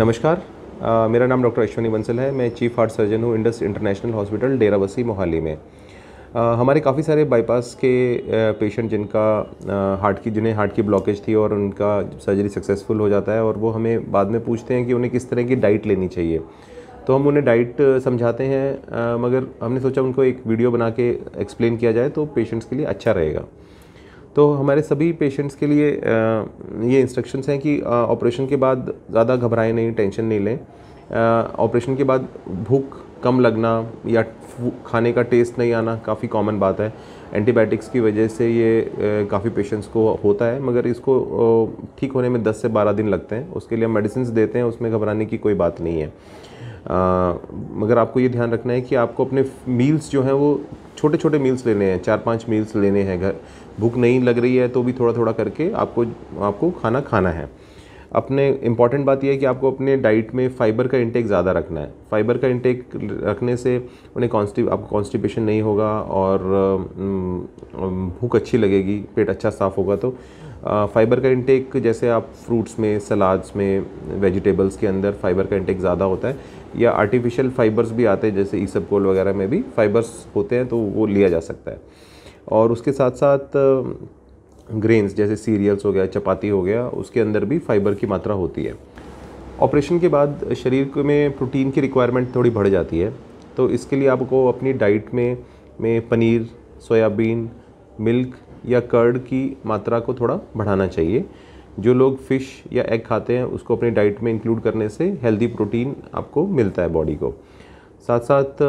नमस्कार आ, मेरा नाम डॉक्टर अश्वनी बंसल है मैं चीफ हार्ट सर्जन हूँ इंडस इंटरनेशनल हॉस्पिटल डेराबसी मोहाली में आ, हमारे काफ़ी सारे बाईपास के पेशेंट जिनका आ, हार्ट की जिन्हें हार्ट की ब्लॉकेज थी और उनका सर्जरी सक्सेसफुल हो जाता है और वो हमें बाद में पूछते हैं कि उन्हें किस तरह की डाइट लेनी चाहिए तो हम उन्हें डाइट समझाते हैं मगर हमने सोचा उनको एक वीडियो बना के एक्सप्लेन किया जाए तो पेशेंट्स के लिए अच्छा रहेगा तो हमारे सभी पेशेंट्स के लिए ये इंस्ट्रक्शंस हैं कि ऑपरेशन के बाद ज़्यादा घबराएं नहीं टेंशन नहीं लें ऑपरेशन के बाद भूख कम लगना या खाने का टेस्ट नहीं आना काफ़ी कॉमन बात है एंटीबायोटिक्स की वजह से ये काफ़ी पेशेंट्स को होता है मगर इसको ठीक होने में 10 से 12 दिन लगते हैं उसके लिए मेडिसिन देते हैं उसमें घबराने की कोई बात नहीं है आ, मगर आपको ये ध्यान रखना है कि आपको अपने मील्स जो हैं वो छोटे छोटे मील्स लेने हैं चार पांच मील्स लेने हैं घर भूख नहीं लग रही है तो भी थोड़ा थोड़ा करके आपको आपको खाना खाना है अपने इम्पॉर्टेंट बात यह है कि आपको अपने डाइट में फ़ाइबर का इंटेक ज़्यादा रखना है फ़ाइबर का इंटेक रखने से उन्हें कॉन्स्टि आपको कॉन्स्टिपेशन नहीं होगा और भूख अच्छी लगेगी पेट अच्छा साफ़ होगा तो फ़ाइबर का इंटेक जैसे आप फ्रूट्स में सलाद्स में वेजिटेबल्स के अंदर फ़ाइबर का इंटेक ज़्यादा होता है या आर्टिफिशियल फ़ाइबर्स भी आते हैं जैसे कोल वगैरह में भी फ़ाइबर्स होते हैं तो वो लिया जा सकता है और उसके साथ साथ ग्रेन्स जैसे सीरियल्स हो गया चपाती हो गया उसके अंदर भी फाइबर की मात्रा होती है ऑपरेशन के बाद शरीर में प्रोटीन की रिक्वायरमेंट थोड़ी बढ़ जाती है तो इसके लिए आपको अपनी डाइट में में पनीर सोयाबीन मिल्क या कर्ड की मात्रा को थोड़ा बढ़ाना चाहिए जो लोग फ़िश या एग खाते हैं उसको अपनी डाइट में इंक्लूड करने से हेल्दी प्रोटीन आपको मिलता है बॉडी को साथ साथ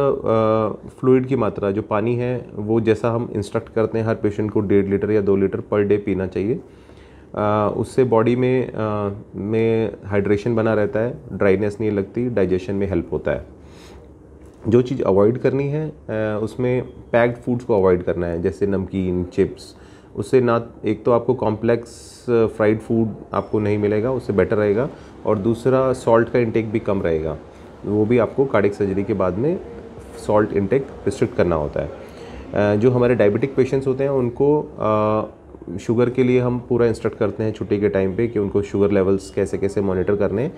फ्लूड की मात्रा जो पानी है वो जैसा हम इंस्ट्रक्ट करते हैं हर पेशेंट को डेढ़ लीटर या दो लीटर पर डे पीना चाहिए आ, उससे बॉडी में आ, में हाइड्रेशन बना रहता है ड्राइनेस नहीं लगती डाइजेशन में हेल्प होता है जो चीज़ अवॉइड करनी है आ, उसमें पैक्ड फूड्स को अवॉइड करना है जैसे नमकीन चिप्स उससे ना एक तो आपको कॉम्प्लेक्स फ्राइड फूड आपको नहीं मिलेगा उससे बेटर रहेगा और दूसरा सॉल्ट का इंटेक भी कम रहेगा वो भी आपको कार्डिक सर्जरी के बाद में सॉल्ट इंटेक रिस्ट्रिक्ट करना होता है जो हमारे डायबिटिक पेशेंट्स होते हैं उनको शुगर के लिए हम पूरा इंस्ट्रक्ट करते हैं छुट्टी के टाइम पे कि उनको शुगर लेवल्स कैसे कैसे मॉनिटर करने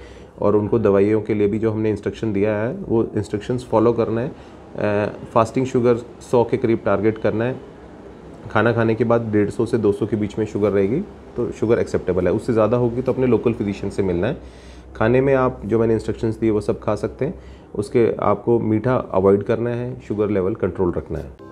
और उनको दवाइयों के लिए भी जो हमने इंस्ट्रक्शन दिया है वो इंस्ट्रक्शंस फॉलो करना है फास्टिंग शुगर 100 के करीब टारगेट करना है खाना खाने के बाद 150 से 200 के बीच में शुगर रहेगी तो शुगर एक्सेप्टेबल है उससे ज़्यादा होगी तो अपने लोकल फिजिशियन से मिलना है खाने में आप जो मैंने इंस्ट्रक्शंस दिए वो सब खा सकते हैं उसके आपको मीठा अवॉइड करना है शुगर लेवल कंट्रोल रखना है